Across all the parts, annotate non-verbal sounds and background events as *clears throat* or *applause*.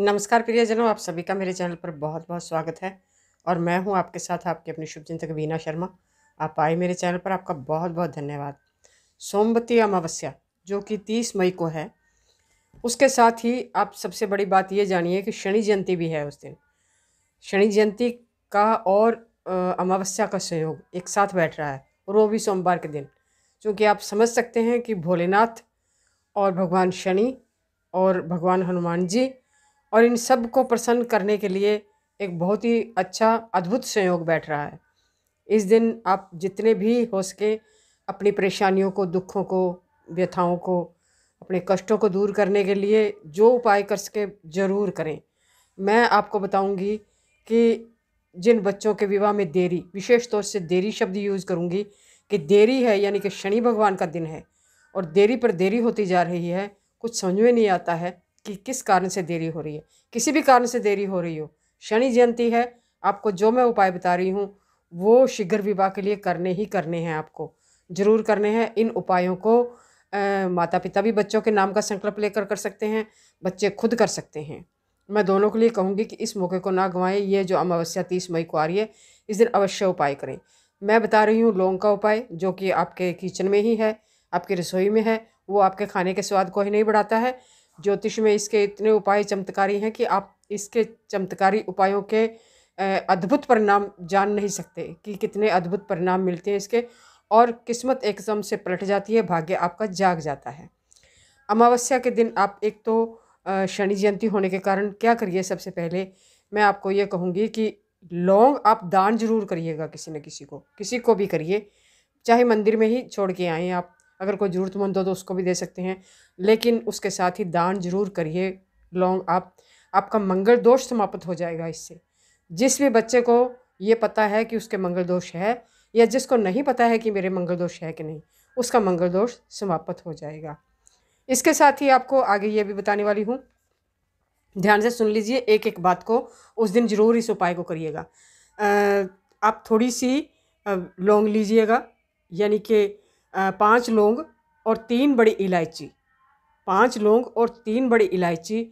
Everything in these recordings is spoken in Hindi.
नमस्कार प्रियजनों आप सभी का मेरे चैनल पर बहुत बहुत स्वागत है और मैं हूं आपके साथ आपके अपने शुभ चिंतक वीना शर्मा आप आए मेरे चैनल पर आपका बहुत बहुत धन्यवाद सोमवती अमावस्या जो कि तीस मई को है उसके साथ ही आप सबसे बड़ी बात ये जानिए कि शनि जयंती भी है उस दिन शनि जयंती का और अमावस्या का सहयोग एक साथ बैठ रहा है वो भी सोमवार के दिन क्योंकि आप समझ सकते हैं कि भोलेनाथ और भगवान शनि और भगवान हनुमान जी और इन सब को प्रसन्न करने के लिए एक बहुत ही अच्छा अद्भुत संयोग बैठ रहा है इस दिन आप जितने भी हो सके अपनी परेशानियों को दुखों को व्यथाओं को अपने कष्टों को दूर करने के लिए जो उपाय कर सके ज़रूर करें मैं आपको बताऊंगी कि जिन बच्चों के विवाह में देरी विशेष तौर से देरी शब्द यूज़ करूँगी कि देरी है यानी कि शनि भगवान का दिन है और देरी पर देरी होती जा रही है कुछ समझ में नहीं आता है कि किस कारण से देरी हो रही है किसी भी कारण से देरी हो रही हो शनि जयंती है आपको जो मैं उपाय बता रही हूँ वो शीघ्र विवाह के लिए करने ही करने हैं आपको ज़रूर करने हैं इन उपायों को आ, माता पिता भी बच्चों के नाम का संकल्प लेकर कर सकते हैं बच्चे खुद कर सकते हैं मैं दोनों के लिए कहूँगी कि इस मौके को ना गंवाएं ये जो अमावस्या तीस मई को आ रही है इस दिन अवश्य उपाय करें मैं बता रही हूँ लौंग का उपाय जो कि आपके किचन में ही है आपकी रसोई में है वो आपके खाने के स्वाद को ही नहीं बढ़ाता है ज्योतिष में इसके इतने उपाय चमत्कारी हैं कि आप इसके चमत्कारी उपायों के अद्भुत परिणाम जान नहीं सकते कि कितने अद्भुत परिणाम मिलते हैं इसके और किस्मत एकदम से पलट जाती है भाग्य आपका जाग जाता है अमावस्या के दिन आप एक तो शनि जयंती होने के कारण क्या करिए सबसे पहले मैं आपको ये कहूँगी कि लौंग आप दान जरूर करिएगा किसी न किसी को किसी को भी करिए चाहे मंदिर में ही छोड़ के आएँ आप अगर कोई ज़रूरतमंद हो तो उसको भी दे सकते हैं लेकिन उसके साथ ही दान जरूर करिए लौंग आप आपका मंगल दोष समाप्त हो जाएगा इससे जिस भी बच्चे को ये पता है कि उसके मंगल दोष है या जिसको नहीं पता है कि मेरे मंगल दोष है कि नहीं उसका मंगल दोष समाप्त हो जाएगा इसके साथ ही आपको आगे ये भी बताने वाली हूँ ध्यान से सुन लीजिए एक एक बात को उस दिन ज़रूर इस उपाय को करिएगा आप थोड़ी सी लौंग लीजिएगा यानी कि पाँच लौंग और तीन बड़ी इलायची पाँच लौंग और तीन बड़ी इलायची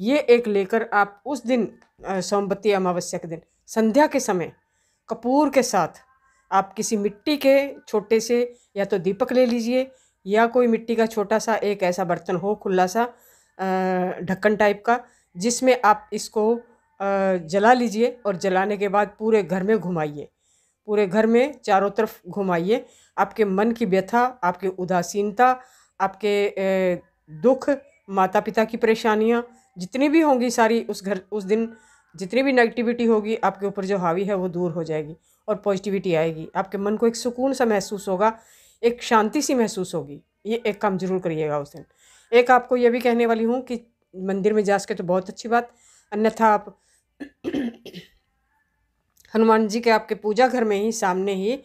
ये एक लेकर आप उस दिन सोमबत्ती अमावस्या के दिन संध्या के समय कपूर के साथ आप किसी मिट्टी के छोटे से या तो दीपक ले लीजिए या कोई मिट्टी का छोटा सा एक ऐसा बर्तन हो खुला सा ढक्कन टाइप का जिसमें आप इसको जला लीजिए और जलाने के बाद पूरे घर में घुमाइए पूरे घर में चारों तरफ घुमाइए आपके मन की व्यथा आपकी उदासीनता आपके दुख माता पिता की परेशानियाँ जितनी भी होंगी सारी उस घर उस दिन जितनी भी नेगेटिविटी होगी आपके ऊपर जो हावी है वो दूर हो जाएगी और पॉजिटिविटी आएगी आपके मन को एक सुकून सा महसूस होगा एक शांति सी महसूस होगी ये एक काम जरूर करिएगा उस दिन एक आपको ये भी कहने वाली हूँ कि मंदिर में जा सके तो बहुत अच्छी बात अन्यथा आप *coughs* हनुमान जी के आपके पूजा घर में ही सामने ही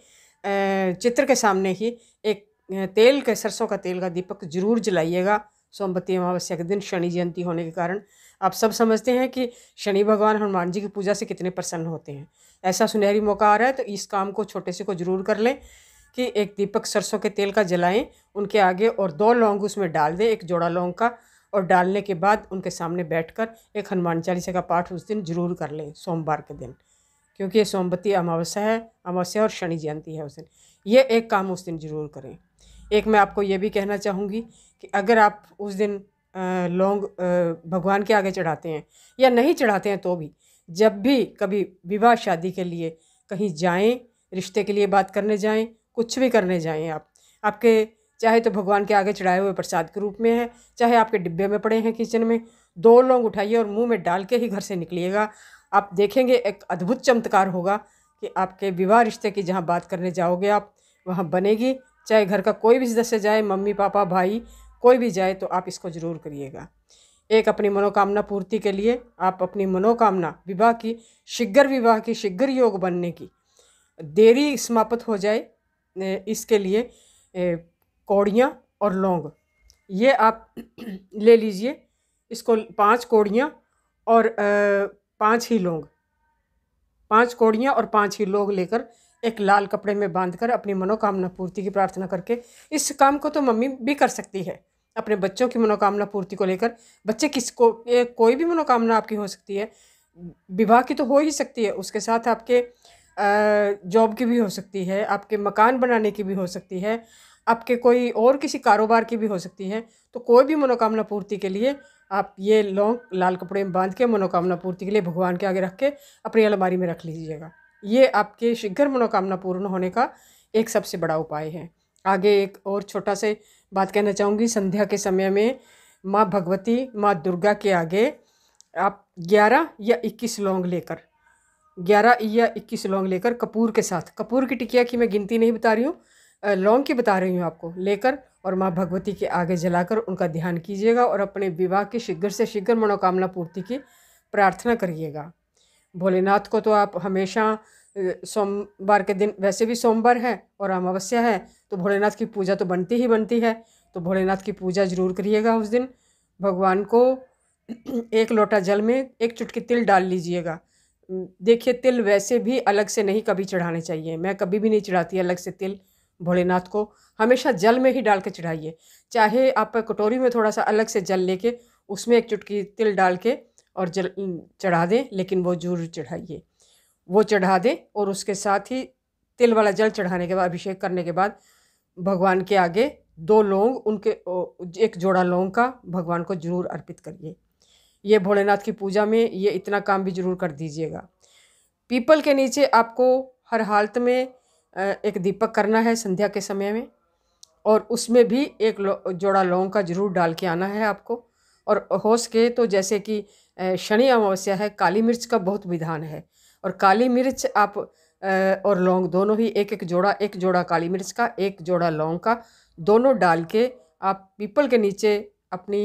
चित्र के सामने ही एक तेल के सरसों का तेल का दीपक जरूर जलाइएगा सोमवती अमावस्या के दिन शनि जयंती होने के कारण आप सब समझते हैं कि शनि भगवान हनुमान जी की पूजा से कितने प्रसन्न होते हैं ऐसा सुनहरी मौका आ रहा है तो इस काम को छोटे से को जरूर कर लें कि एक दीपक सरसों के तेल का जलाएं उनके आगे और दो लौंग उसमें डाल दें एक जोड़ा लौंग का और डालने के बाद उनके सामने बैठकर एक हनुमान चालीसा का पाठ उस दिन जरूर कर लें सोमवार के दिन क्योंकि ये सोमवती अमावस्या है अमावस्या और शनि जयंती है उस दिन ये एक काम उस दिन ज़रूर करें एक मैं आपको ये भी कहना चाहूँगी कि अगर आप उस दिन लौंग भगवान के आगे चढ़ाते हैं या नहीं चढ़ाते हैं तो भी जब भी कभी विवाह शादी के लिए कहीं जाएं रिश्ते के लिए बात करने जाएं कुछ भी करने जाएँ आप आपके चाहे तो भगवान के आगे चढ़ाए हुए प्रसाद के रूप में है चाहे आपके डिब्बे में पड़े हैं किचन में दो लोग उठाइए और मुंह में डाल के ही घर से निकलिएगा आप देखेंगे एक अद्भुत चमत्कार होगा कि आपके विवाह रिश्ते की जहाँ बात करने जाओगे आप वहाँ बनेगी चाहे घर का कोई भी सदस्य जाए मम्मी पापा भाई कोई भी जाए तो आप इसको ज़रूर करिएगा एक अपनी मनोकामना पूर्ति के लिए आप अपनी मनोकामना विवाह की शीघ्र विवाह की शीघ्र योग बनने की देरी समाप्त हो जाए इसके लिए कौड़ियाँ और लौंग ये आप ले लीजिए इसको पांच कौड़ियाँ और पांच ही लौंग पांच कौड़ियाँ और पांच ही लौंग लेकर एक लाल कपड़े में बांधकर अपनी मनोकामना पूर्ति की प्रार्थना करके इस काम को तो मम्मी भी कर सकती है अपने बच्चों की मनोकामना पूर्ति को लेकर बच्चे किसको कोई भी मनोकामना आपकी हो सकती है विवाह की तो हो ही सकती है उसके साथ आपके जॉब की भी हो सकती है आपके मकान बनाने की भी हो सकती है आपके कोई और किसी कारोबार की भी हो सकती है तो कोई भी मनोकामना पूर्ति के लिए आप ये लौंग लाल कपड़े में बांध के मनोकामना पूर्ति के लिए भगवान के आगे रख के अपनी अलमारी में रख लीजिएगा ये आपके शीघ्र मनोकामना पूर्ण होने का एक सबसे बड़ा उपाय है आगे एक और छोटा से बात कहना चाहूँगी संध्या के समय में माँ भगवती माँ दुर्गा के आगे आप ग्यारह या इक्कीस लौंग लेकर ग्यारह या इक्कीस लौंग लेकर कपूर के साथ कपूर की टिकिया की मैं गिनती नहीं बता रही हूँ लौंग की बता रही हूँ आपको लेकर और माँ भगवती के आगे जलाकर उनका ध्यान कीजिएगा और अपने विवाह की शीघ्र से शीघ्र मनोकामना पूर्ति की प्रार्थना करिएगा भोलेनाथ को तो आप हमेशा सोमवार के दिन वैसे भी सोमवार है और अमावस्या है तो भोलेनाथ की पूजा तो बनती ही बनती है तो भोलेनाथ की पूजा जरूर करिएगा उस दिन भगवान को *clears throat* एक लोटा जल में एक चुटकी तिल डाल लीजिएगा देखिए तिल वैसे भी अलग से नहीं कभी चढ़ाने चाहिए मैं कभी भी नहीं चढ़ाती अलग से तिल भोलेनाथ को हमेशा जल में ही डाल के चढ़ाइए चाहे आप कटोरी में थोड़ा सा अलग से जल लेके उसमें एक चुटकी तिल डाल के और जल चढ़ा दें लेकिन वो जरूर चढ़ाइए वो चढ़ा दें और उसके साथ ही तिल वाला जल चढ़ाने के बाद अभिषेक करने के बाद भगवान के आगे दो लौंग उनके एक जोड़ा लौंग का भगवान को जरूर अर्पित करिए ये भोलेनाथ की पूजा में ये इतना काम भी ज़रूर कर दीजिएगा पीपल के नीचे आपको हर हालत में एक दीपक करना है संध्या के समय में और उसमें भी एक जोड़ा लौंग का ज़रूर डाल के आना है आपको और हो सके तो जैसे कि शनि अमावस्या है काली मिर्च का बहुत विधान है और काली मिर्च आप और लौंग दोनों ही एक एक जोड़ा एक जोड़ा काली मिर्च का एक जोड़ा लौंग का दोनों डाल के आप पीपल के नीचे अपनी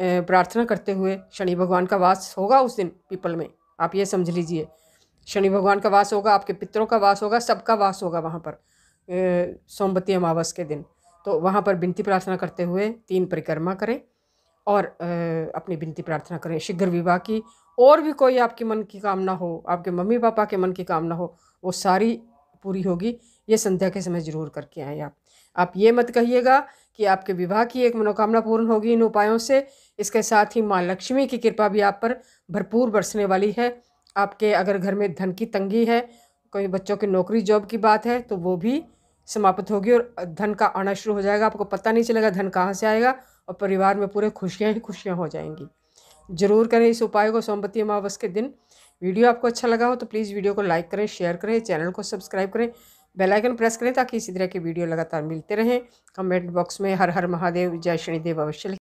प्रार्थना करते हुए शनि भगवान का वास होगा उस दिन पीपल में आप ये समझ लीजिए शनि भगवान का वास होगा आपके पितरों का वास होगा सबका वास होगा वहाँ पर सोमवती अमावस के दिन तो वहाँ पर बिनती प्रार्थना करते हुए तीन परिक्रमा करें और अपनी बिनती प्रार्थना करें शीघ्र विवाह की और भी कोई आपके मन की कामना हो आपके मम्मी पापा के मन की कामना हो वो सारी पूरी होगी ये संध्या के समय ज़रूर करके आएँ आप आप ये मत कहिएगा कि आपके विवाह की एक मनोकामना पूर्ण होगी इन उपायों से इसके साथ ही माँ लक्ष्मी की कृपा भी आप पर भरपूर बरसने वाली है आपके अगर घर में धन की तंगी है कोई बच्चों की नौकरी जॉब की बात है तो वो भी समाप्त होगी और धन का आना शुरू हो जाएगा आपको पता नहीं चलेगा धन कहाँ से आएगा और परिवार में पूरे खुशियाँ ही खुशियाँ हो जाएंगी ज़रूर करें इस उपाय को सोमवती अमावस के दिन वीडियो आपको अच्छा लगा हो तो प्लीज़ वीडियो को लाइक करें शेयर करें चैनल को सब्सक्राइब करें बेल आइकन प्रेस करें ताकि इसी तरह की वीडियो लगातार मिलते रहें कमेंट बॉक्स में हर हर महादेव जय शनिदेव अवश्य